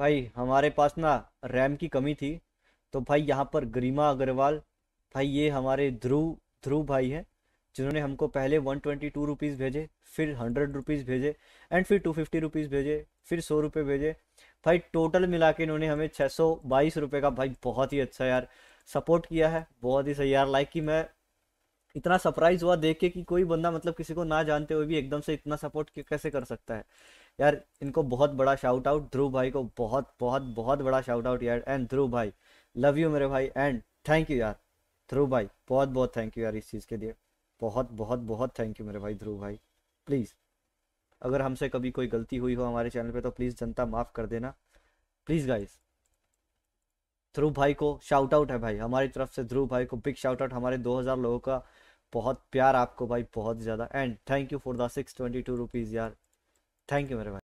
भाई हमारे पास ना रैम की कमी थी तो भाई यहाँ पर गरिमा अग्रवाल भाई ये हमारे ध्रुव ध्रुव भाई हैं जिन्होंने हमको पहले वन ट्वेंटी टू रुपीज़ भेजे फिर हंड्रेड रुपीज़ भेजे एंड फिर टू फिफ्टी रुपीज़ भेजे फिर सौ रुपये भेजे भाई टोटल मिला के इन्होंने हमें छः सौ बाईस रुपये का भाई बहुत ही अच्छा यार सपोर्ट किया है बहुत ही सही यार लाइक कि मैं इतना सरप्राइज हुआ देख के कि कोई बंदा मतलब किसी को ना जानते हुए भी एकदम से इतना सपोर्ट कैसे कर सकता है यार इनको बहुत बड़ा शाउट आउट ध्रुव भाई को बहुत बहुत बहुत बड़ा शाउट आउट यार एंड ध्रुव भाई लव यू मेरे भाई एंड थैंक यू यार ध्रुव भाई बहुत बहुत थैंक यू यार इस चीज़ के लिए बहुत बहुत बहुत थैंक यू मेरे भाई ध्रुव भाई प्लीज़ अगर हमसे कभी कोई गलती हुई हो हमारे चैनल पे तो प्लीज़ जनता माफ़ कर देना प्लीज़ गाइज ध्रुव भाई को शाउट आउट है भाई हमारी तरफ से ध्रुव भाई को बिग शाउट आउट हमारे 2000 लोगों का बहुत प्यार आपको भाई बहुत ज़्यादा and thank you for the six twenty two rupees यार थैंक यू मेरे भाई